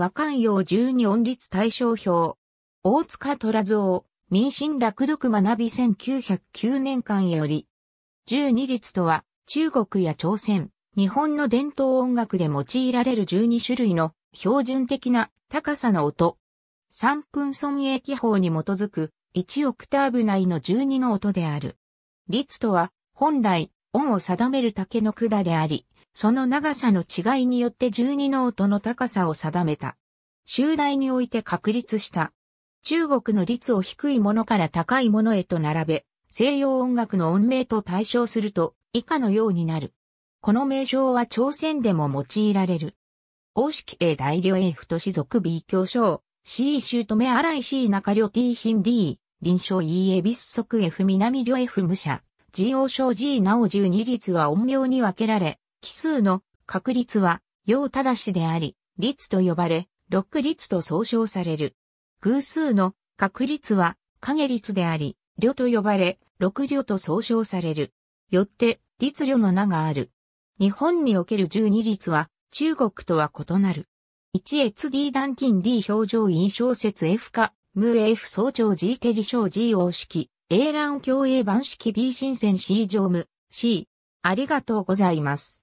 和漢陽十二音律対象表。大塚虎蔵、民進楽読学び1909年間より。十二律とは、中国や朝鮮、日本の伝統音楽で用いられる十二種類の標準的な高さの音。三分損益記法に基づく一オクターブ内の十二の音である。律とは、本来、音を定める竹の管であり、その長さの違いによって12ノートの高さを定めた。集大において確立した。中国の率を低いものから高いものへと並べ、西洋音楽の音名と対象すると以下のようになる。この名称は朝鮮でも用いられる。王式 A 大領 F 都市属 B 教章 C シュート目荒い C 中両 T 品 D 臨床 E エビス即 F 南両 F 武者 G 王将 G なお12律は音名に分けられ、奇数の確率は、要ただしであり、率と呼ばれ、ロック率と総称される。偶数の確率は、影率であり、量と呼ばれ、六両と総称される。よって、律量の名がある。日本における十二律は、中国とは異なる。1 s D 断金 D 表情印象説 F 化、無 F 総長 G テリ小 G 王式、A ン共 A 版式 B 新鮮 C 常務 C。ありがとうございます。